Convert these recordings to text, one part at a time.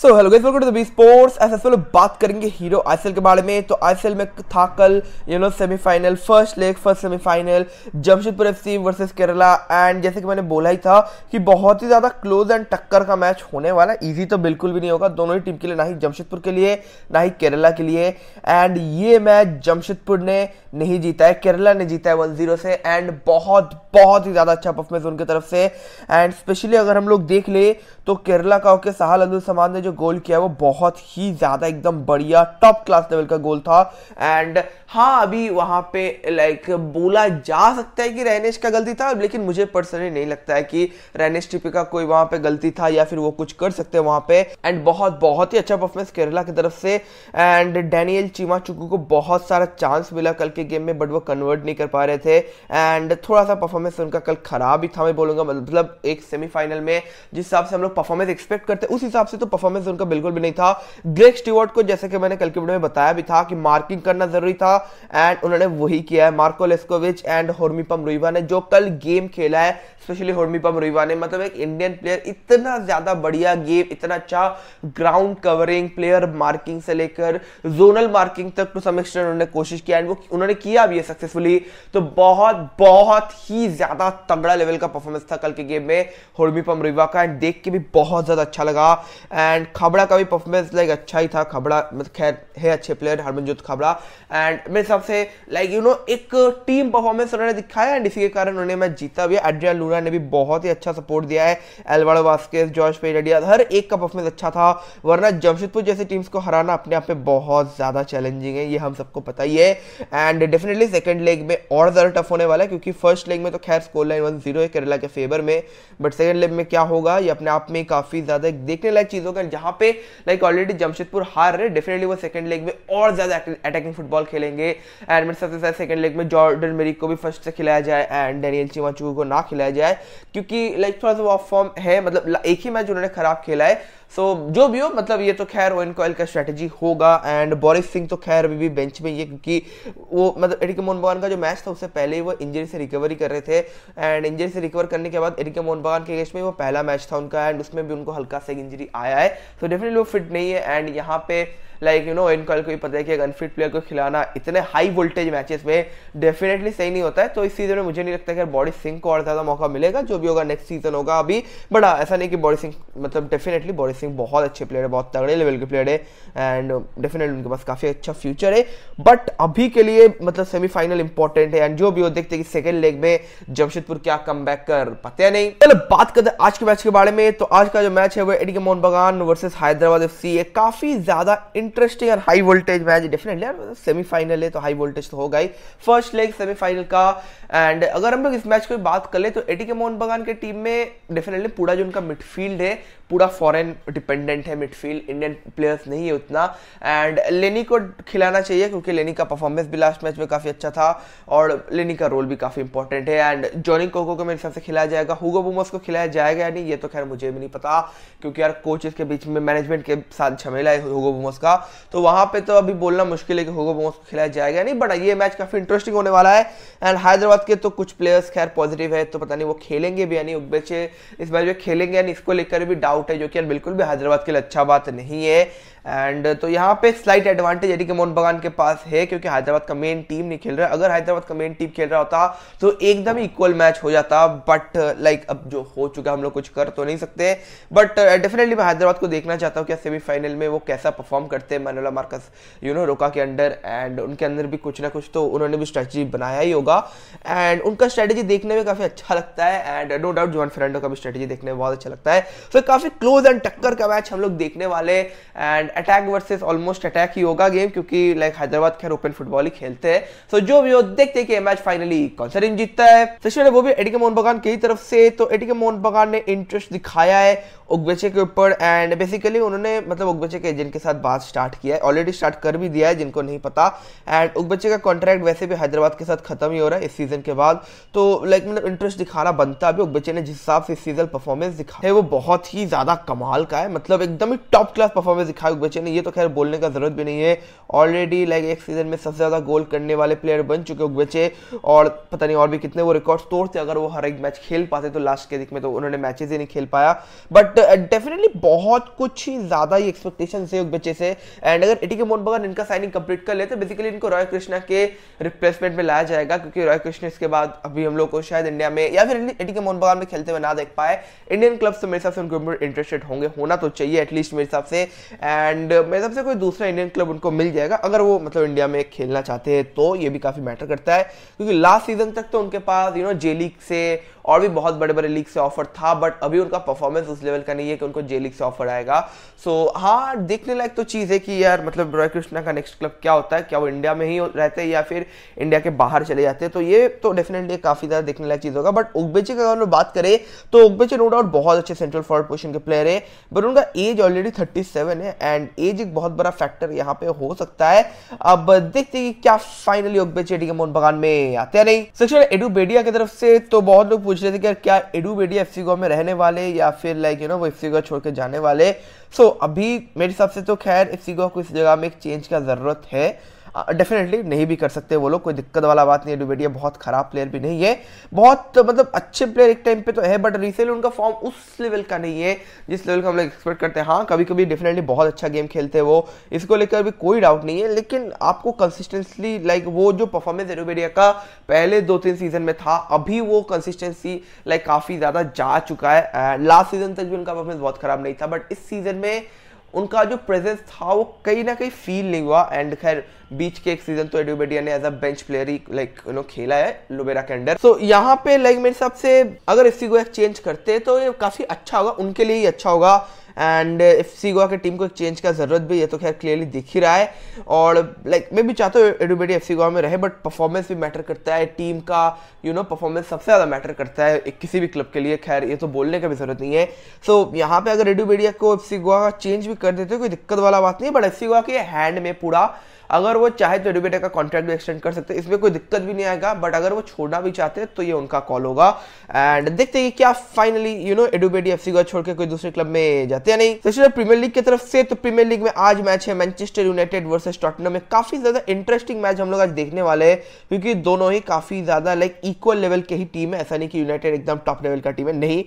so hello guys welcome to the B sports S S बात करेंगे hero ICL के बारे में तो आईसीएल में था कल you know semifinal first leg first semifinal Jamshedpur F C versus Kerala and जैसे कि मैंने बोला ही था कि बहुत ही ज़्यादा क्लोज एंड टक्कर का मैच होने वाला है ईजी तो बिल्कुल भी नहीं होगा दोनों ही टीम के लिए ना ही जमशेदपुर के लिए ना ही केरला के लिए एंड ये मैच जमशेदपुर ने नहीं जीता है केरला ने जीता है वन जीरो से एंड बहुत बहुत ही ज़्यादा अच्छा परफॉर्मेंस उनकी तरफ से एंड स्पेशली अगर हम लोग देख ले तो केरला का ओके सहाल अब्दुल समाज ने जो गोल किया वो बहुत ही ज्यादा एकदम बढ़िया टॉप क्लास लेवल का गोल था एंड हाँ अभी वहाँ पे लाइक बोला जा सकता है कि रैनेश का गलती था लेकिन मुझे पर्सनली नहीं लगता है कि रैनेश टिपी का कोई वहाँ पे गलती था या फिर वो कुछ कर सकते हैं वहाँ पे एंड बहुत बहुत ही अच्छा परफॉर्मेंस केरला की तरफ से एंड डैनियल चीमा चुकू को बहुत सारा चांस मिला कल के गेम में बट वो कन्वर्ट नहीं कर पा रहे थे एंड थोड़ा सा परफॉर्मेंस उनका कल खराब ही था मैं बोलूँगा मतलब एक सेमीफाइनल में जिस हिसाब से हम लोग परफॉर्मेंस एक्सपेक्ट करते उस हिसाब से तो परफॉर्मेंस उनका बिल्कुल भी नहीं था ग्रेक स्टीवर्ट को जैसे कि मैंने कल के वीडियो में बताया भी था कि मार्किंग करना जरूरी था एंड उन्होंने वही किया है मार्को लेस्कोविच एंड होर्मी पमरुइवा ने जो कल गेम खेला है स्पेशली होर्मीपम रिवा ने मतलब एक इंडियन प्लेयर इतना ज्यादा बढ़िया गेम इतना अच्छा ग्राउंड कवरिंग प्लेयर मार्किंग से लेकर जोनल मार्किंग तक टू तो सम उन्होंने कोशिश किया एंड वो उन्होंने किया भी है सक्सेसफुली तो बहुत बहुत ही ज्यादा तगड़ा लेवल का परफॉर्मेंस था कल के गेम में होर्मीपम रिवा का एंड देख के भी बहुत ज्यादा अच्छा लगा एंड खबड़ा का भी परफॉर्मेंस लाइक अच्छा ही था खबड़ा मतलब खैर है अच्छे प्लेयर हरमनजोत खबड़ा एंड मेरे हिसाब से लाइक यू नो एक टीम परफॉर्मेंस उन्होंने दिखाया एंड इसी के कारण उन्होंने मैं जीता भी एड्रिया लूना वेनेजुएला ने भी बहुत ही अच्छा सपोर्ट दिया है एलवाडो वास्केस जॉर्ज पेडिया हर एक का परफॉर्मेंस अच्छा था वरना जमशेदपुर जैसी टीम्स को हराना अपने आप में बहुत ज़्यादा चैलेंजिंग है ये हम सबको पता ही है एंड डेफिनेटली सेकेंड लेग में और ज़्यादा टफ होने वाला है क्योंकि फर्स्ट लेग में तो खैर स्कोर लाइन वन जीरो है केरला के फेवर में बट सेकेंड लेग में क्या होगा ये अपने आप में काफ़ी ज़्यादा देखने लायक चीज़ होगा जहां पे लाइक ऑलरेडी जमशेदपुर हार रहे डेफिनेटली वो सेकंड लेग में और ज़्यादा अटैकिंग फुटबॉल खेलेंगे एंड मेरे साथ ज़्यादा सेकंड लेग में जॉर्डन मेरी को भी फर्स्ट से खिलाया जाए एंड डेनियल चिमाचू को ना खिलाया जाए रहा है क्योंकि लाइक थोड़ा सा वो फॉर्म है मतलब एक ही मैच उन्होंने खराब खेला है सो so, जो भी हो मतलब ये तो खैर ओइन कॉयल का स्ट्रेटजी होगा एंड बोरिस सिंह तो खैर अभी भी बेंच में ही है क्योंकि वो मतलब एडिके मोहन का जो मैच था उससे पहले ही वो इंजरी से रिकवरी कर रहे थे एंड इंजरी से रिकवर करने के बाद एडिके मोहन के अगेंस्ट में वो पहला मैच था उनका एंड उसमें भी उनको हल्का सा इंजरी आया है सो so, डेफिनेटली वो फिट नहीं है एंड यहाँ पे लाइक यू नो इनको को पता है कि अनफिट प्लेयर को खिलाना इतने हाई वोल्टेज मैचेस में डेफिनेटली सही नहीं होता है तो इस सीजन में मुझे नहीं लगता कि बॉडी सिंह को और ज़्यादा मौका मिलेगा जो भी होगा नेक्स्ट सीजन होगा अभी बट हाँ, ऐसा नहीं कि बॉडी सिंह मतलब डेफिनेटली बॉडी सिंह बहुत अच्छे प्लेयर है बहुत तगड़े लेवल के प्लेयर है एंड डेफिनेटली उनके पास काफ़ी अच्छा फ्यूचर है बट अभी के लिए मतलब सेमीफाइनल इंपॉर्टेंट है एंड जो भी हो देखते कि सेकेंड लेग में जमशेदपुर क्या कम कर पता हैं नहीं चलो बात करते आज के मैच के बारे में तो आज का जो मैच है वो एडी के मोहन बगान वर्सेज हैदराबाद एफ काफ़ी ज़्यादा इंटरेस्टिंग और हाई वोल्टेज मैच डेफिनेटली यार सेमीफाइनल है तो हाई वोल्टेज तो होगा ही फर्स्ट लेग सेमीफाइनल का एंड अगर हम लोग इस मैच की बात कर ले तो एटी के मोहन बगान के टीम में डेफिनेटली पूरा जो उनका मिडफील्ड है पूरा फॉरेन डिपेंडेंट है मिडफील्ड इंडियन प्लेयर्स नहीं है उतना एंड लेनी को खिलाना चाहिए क्योंकि लेनी का परफॉर्मेंस भी लास्ट मैच में काफ़ी अच्छा था और लेनी का रोल भी काफ़ी इंपॉर्टेंट है एंड जॉनी कोको को मेरे हिसाब से खिलाया जाएगा हुगो बुमोस को खिलाया जाएगा या नहीं ये तो खैर मुझे भी नहीं पता क्योंकि यार कोचेस के बीच में मैनेजमेंट के साथ झमेला है हुगो बुमोस का तो वहाँ पर तो अभी बोलना मुश्किल है कि हुगो बुमोस को खिलाया जाएगा नहीं बट ये मैच काफ़ी इंटरेस्टिंग होने वाला है एंड हैदराबाद के तो कुछ प्लेयर्स खैर पॉजिटिव है तो पता नहीं वो खेलेंगे भी या नहीं उगबेचे इस मैच में खेलेंगे या नहीं इसको लेकर भी डाउट आउट है जो कि बिल्कुल भी हैदराबाद के लिए अच्छा बात नहीं है एंड तो यहाँ पे स्लाइट एडवांटेज एडी के मोहन बगान के पास है क्योंकि हैदराबाद का मेन टीम नहीं खेल रहा है अगर हैदराबाद का मेन टीम खेल रहा होता तो एकदम इक्वल मैच हो जाता बट लाइक अब जो हो चुका हम लोग कुछ कर तो नहीं सकते बट डेफिनेटली मैं हैदराबाद को देखना चाहता हूँ कि सेमीफाइनल में वो कैसा परफॉर्म करते हैं मैनोला मार्कस यू नो रोका के अंडर एंड उनके अंदर भी कुछ ना कुछ तो उन्होंने भी स्ट्रैटेजी बनाया ही होगा एंड उनका स्ट्रैटेजी देखने में काफ़ी अच्छा लगता है एंड नो डाउट जोन फ्रेंडो का भी स्ट्रैटेजी देखने में बहुत अच्छा लगता है सो काफ़ी क्लोज एंड टक्कर का मैच हम लोग देखने वाले and attack versus almost attack ही होगा गेम क्योंकि लाइक हैदराबाद खैर ओपन फुटबॉल ही खेलते हैं सो so, जो भी हो देखते हैं कि मैच फाइनली कौन सा टीम जीतता है तो सेशन वो भी एटीके मोहन बगान की तरफ से तो एटीके मोहन बगान ने इंटरेस्ट दिखाया है उगबेचे के ऊपर एंड बेसिकली उन्होंने मतलब उगबेचे के एजेंट के साथ बात स्टार्ट किया है ऑलरेडी स्टार्ट कर भी दिया है जिनको नहीं पता एंड उगबेचे का कॉन्ट्रैक्ट वैसे भी हैदराबाद के साथ खत्म ही हो रहा है इस सीजन के बाद तो लाइक मतलब इंटरेस्ट दिखाना बनता अभी उगबेचे ने जिस हिसाब से इस सीजन परफॉर्मेंस दिखा है वो बहुत ही ज्यादा कमाल का है मतलब एकदम ही टॉप क्लास परफॉर्मेंस दिखा तक बचे नहीं ये तो खैर बोलने का ज़रूरत भी नहीं है ऑलरेडी लाइक एक सीज़न में सबसे ज़्यादा गोल करने वाले प्लेयर बन चुके उग बचे और पता नहीं और भी कितने वो रिकॉर्ड तोड़ते अगर वो हर एक मैच खेल पाते तो लास्ट के दिख में तो उन्होंने मैचेज ही नहीं खेल पाया बट डेफिनेटली uh, बहुत कुछ ही ज़्यादा ही एक्सपेक्टेशन है उग बच्चे से एंड अगर इटी के मोन मोहन इनका साइनिंग कंप्लीट कर लेते बेसिकली इनको रॉय कृष्णा के रिप्लेसमेंट में लाया जाएगा क्योंकि रॉय कृष्णा इसके बाद अभी हम लोग को शायद इंडिया में या फिर इटी के मोन बगान में खेलते हुए ना देख पाए इंडियन क्लब्स तो मेरे हिसाब से उनके ऊपर इंटरेस्टेड होंगे होना तो चाहिए एटलीस्ट मेरे हिसाब से एंड एंड uh, मेरे सबसे कोई दूसरा इंडियन क्लब उनको मिल जाएगा अगर वो मतलब इंडिया में खेलना चाहते हैं तो ये भी काफ़ी मैटर करता है क्योंकि लास्ट सीजन तक तो उनके पास यू नो जे लीग से और भी बहुत बड़े बड़े लीग से ऑफर था बट अभी उनका परफॉर्मेंस उस लेवल का नहीं है कि उनको जे लीग से ऑफर आएगा सो so, हाँ देखने लायक तो चीज़ है कि यार मतलब रॉय कृष्णा का नेक्स्ट क्लब क्या होता है क्या वो इंडिया में ही रहते हैं या फिर इंडिया के बाहर चले जाते हैं तो ये तो डेफिनेटली काफ़ी ज़्यादा देखने लायक चीज़ होगा बट उगबेची की अगर बात करें तो उगबेची नो डाउट बहुत अच्छे सेंट्रल फॉरवर्ड पोजिशन के प्लेयर है बट उनका एज ऑलरेडी थर्टी है एंड एंड एज एक बहुत बड़ा फैक्टर यहाँ पे हो सकता है अब देखते हैं क्या फाइनली उगबे चेटी के मोहन बगान में आते हैं नहीं सर एडुबेडिया की तरफ से तो बहुत लोग पूछ रहे थे कि क्या एडुबेडिया एफ सी गो में रहने वाले या फिर लाइक यू नो वो एफ सी गो छोड़ के जाने वाले सो so, अभी मेरे हिसाब से तो खैर एफ सी गो को इस जगह में एक चेंज का जरूरत है डेफिनेटली नहीं भी कर सकते वो लोग कोई दिक्कत वाला बात नहीं है डुबेडिया बहुत ख़राब प्लेयर भी नहीं है बहुत मतलब अच्छे प्लेयर एक टाइम पे तो है बट रिसेंटली उनका फॉर्म उस लेवल का नहीं है जिस लेवल का हम लोग एक्सपेक्ट करते हैं हाँ कभी कभी डेफिनेटली बहुत अच्छा गेम खेलते हैं वो इसको लेकर भी कोई डाउट नहीं है लेकिन आपको कंसिस्टेंसली लाइक वो जो परफॉर्मेंस है डुबेडिया का पहले दो तीन सीजन में था अभी वो कंसिस्टेंसी लाइक काफ़ी ज़्यादा जा चुका है लास्ट सीजन तक भी उनका परफॉर्मेंस बहुत ख़राब नहीं था बट इस सीजन में उनका जो प्रेजेंस था वो कहीं ना कहीं फील नहीं हुआ एंड खैर बीच के एक सीजन तो एडियोबेडिया ने एज अ बेंच प्लेयर ही लाइक यू नो खेला है लुबेरा के अंडर सो so, यहाँ पे लाइक मेरे हिसाब से अगर इसी को एक चेंज करते तो ये काफी अच्छा होगा उनके लिए ही अच्छा होगा एंड एफ सी गोवा की टीम को एक चेंज का ज़रूरत भी है तो खैर क्लियरली दिख ही रहा है और लाइक like, मैं भी चाहता हूँ एडुबेटी एफ सी गोवा में रहे बट परफॉर्मेंस भी मैटर करता है टीम का यू नो परफॉर्मेंस सबसे ज़्यादा मैटर करता है एक किसी भी क्लब के लिए खैर ये तो बोलने का भी ज़रूरत नहीं है सो so, यहाँ पर अगर एडुबेडिया को एफ सी गोवा का चेंज भी कर देते हो कोई दिक्कत वाला बात नहीं है बट एफ सी गोवा के हैंड में पूरा अगर वो चाहे तो एडुकेटर का कॉन्ट्रैक्ट भी एक्सटेंड कर सकते हैं इसमें कोई दिक्कत भी नहीं आएगा बट अगर वो छोड़ना भी चाहते हैं तो ये उनका कॉल होगा एंड देखते हैं क्या फाइनली यू नो एडुकेटी एफ को छोड़ के कोई दूसरे क्लब में जाते हैं नहीं तो प्रीमियर लीग की तरफ से तो प्रीमियर लीग में आज मैच है मैनचेस्टर यूनाइटेड वर्सेस टॉटनम में काफी ज्यादा इंटरेस्टिंग मैच हम लोग आज देखने वाले हैं क्योंकि दोनों ही काफी ज्यादा लाइक इक्वल लेवल की ही टीम है ऐसा नहीं कि यूनाइटेड एकदम टॉप लेवल का टीम है नहीं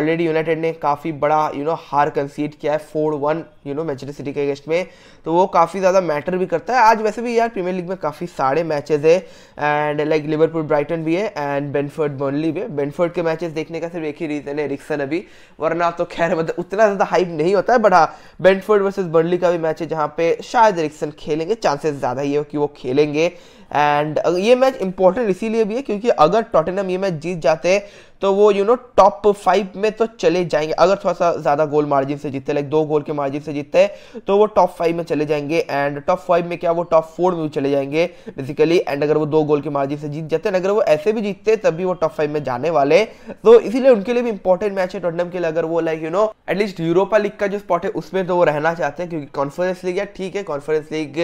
ऑलरेडी यूनाइटेड ने काफी बड़ा यू नो हार कंसीड किया है four one you know Manchester City के अगेंस्ट में तो वो काफी ज्यादा मैटर भी करता है आज वैसे भी यार प्रीमियर लीग में काफ़ी सारे मैचेस है एंड लाइक लिवरपूल ब्राइटन भी है एंड बेनफर्ड बर्नली भी है बेनफर्ड के मैचेस देखने का सिर्फ एक ही रीज़न है रिक्सन अभी वरना तो खैर मतलब उतना ज़्यादा हाइप नहीं होता है बट हाँ बेनफर्ड वर्सेज बर्नली का भी मैच है जहाँ पे शायद रिक्सन खेलेंगे चांसेस ज़्यादा ही है कि वो खेलेंगे एंड ये मैच इंपॉर्टेंट इसीलिए भी है क्योंकि अगर टॉटेनम ये मैच जीत जाते हैं तो वो यू नो टॉप फाइव में तो चले जाएंगे अगर थोड़ा सा ज़्यादा गोल मार्जिन से जीतते लाइक दो गोल के मार्जिन से जीतते हैं तो वो टॉप फाइव में चले जाएंगे एंड टॉप फाइव में क्या वो टॉप फोर में भी चले जाएंगे बेसिकली एंड अगर वो दो गोल के मार्जिन से जीत जाते हैं अगर वो ऐसे भी जीतते तब भी वो टॉप फाइव में जाने वाले तो इसीलिए उनके लिए भी इंपॉर्टेंट मैच है टोटनम के लिए अगर वो like you know at least Europa League का जो स्पॉट है उसमें तो वो रहना चाहते हैं क्योंकि कॉन्फ्रेंस लीग है ठीक है कॉन्फ्रेंस लीग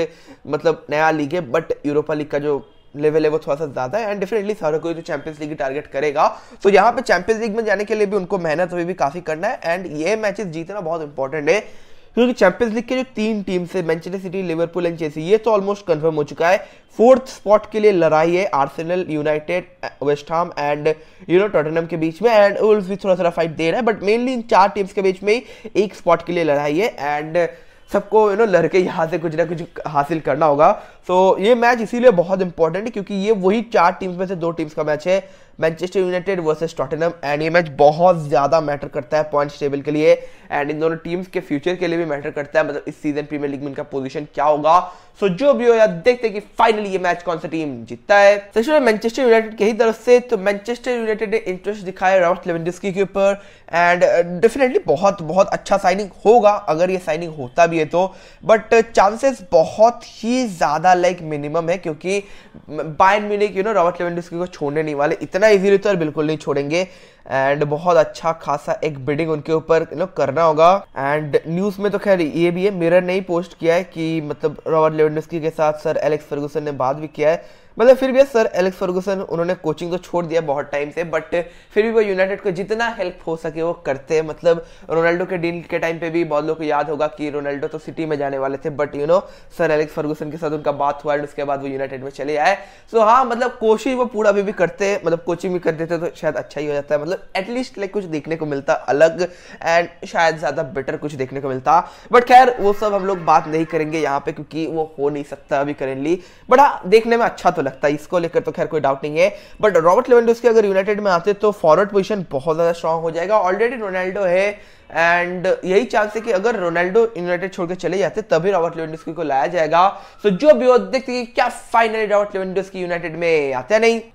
मतलब नया लीग है बट यूरोपा लीग का का जो लेवल है वो थोड़ा सा ज्यादा है एंड डेफिनेटली सारा कोई तो चैंपियंस लीग टारगेट करेगा तो यहाँ पे चैंपियंस लीग में जाने के लिए भी उनको मेहनत अभी भी काफी करना है एंड ये मैचेस जीतना बहुत इंपॉर्टेंट है क्योंकि चैंपियंस लीग के जो तीन टीम है मैनचेस्टर सिटी लिवरपूल एंड चेसी ये तो ऑलमोस्ट कन्फर्म हो चुका है फोर्थ स्पॉट के लिए लड़ाई है Arsenal United West West Ham and you know Tottenham के बीच में एंड उल्स भी थोड़ा थोड़ा फाइट दे रहा है बट मेनली इन चार टीम्स के बीच में ही एक स्पॉट के लिए लड़ाई है एंड सबको यू नो लड़के यहाँ से कुछ ना कुछ हासिल करना होगा सो so, ये मैच इसीलिए बहुत इंपॉर्टेंट है क्योंकि ये वही चार टीम्स में से दो टीम्स का मैच है Manchester United versus Tottenham and ये मैच बहुत ज़्यादा मैटर करता है पॉइंट्स टेबल के लिए एंड इन दोनों टीम्स के फ्यूचर के लिए भी मैटर करता है मतलब इस सीजन प्रीमियर लीग में इनका पोजीशन क्या होगा सो so, जो भी हो या देखते हैं कि फाइनली ये मैच कौन सा टीम जीतता है सेक्शन मैनचेस्टर यूनाइटेड के ही तरफ से तो मैनचेस्टर यूनाइटेड ने इंटरेस्ट दिखाया रॉबर्ट लेवेंडिस्की के ऊपर एंड डेफिनेटली uh, बहुत बहुत अच्छा साइनिंग होगा अगर ये साइनिंग होता भी है तो बट चांसेस uh, बहुत ही ज़्यादा लाइक मिनिमम है क्योंकि बाय Munich you know Robert Lewandowski को छोड़ने नहीं वाले इतना ज़्यादा इजीली तो यार बिल्कुल नहीं छोड़ेंगे एंड बहुत अच्छा खासा एक बिडिंग उनके ऊपर यू नो करना होगा एंड न्यूज़ में तो खैर ये भी है मिरर ने ही पोस्ट किया है कि मतलब रॉबर्ट लेवेंडस्की के साथ सर एलेक्स फर्गूसन ने बात भी किया है मतलब फिर भी सर एलेक्स फर्गूसन उन्होंने कोचिंग तो छोड़ दिया बहुत टाइम से बट फिर भी वो यूनाइटेड को जितना हेल्प हो सके वो करते हैं मतलब रोनाल्डो के डील के टाइम पे भी बहुत लोग को याद होगा कि रोनाल्डो तो सिटी में जाने वाले थे but you know sir Alex Ferguson के साथ उनका बात हुआ उसके बाद वो यूनाइटेड में चले आए सो हाँ मतलब कोशिश वो पूरा अभी भी करते हैं मतलब कोचिंग भी कर देते तो शायद अच्छा ही हो जाता है मतलब एटलीस्ट लाइक कुछ देखने को मिलता अलग एंड शायद ज़्यादा बेटर कुछ देखने को मिलता बट खैर वो सब हम लोग बात नहीं करेंगे यहाँ पे क्योंकि वो हो नहीं सकता अभी करेंटली बट हाँ देखने में अच्छा तो लगता है इसको लेकर तो खैर कोई डाउट नहीं है बट रॉबर्ट के अगर यूनाइटेड में आते तो फॉरवर्ड पोजिशन बहुत ज़्यादा स्ट्रॉन्ग हो जाएगा ऑलरेडी रोनाल्डो है एंड यही चांस है कि अगर रोनाल्डो यूनाइटेड छोड़कर चले जाते तभी रॉबर्ट लेवेंडोस को लाया जाएगा सो so, जो भी देखते क्या फाइनली रॉबर्ट की यूनाइटेड में आता नहीं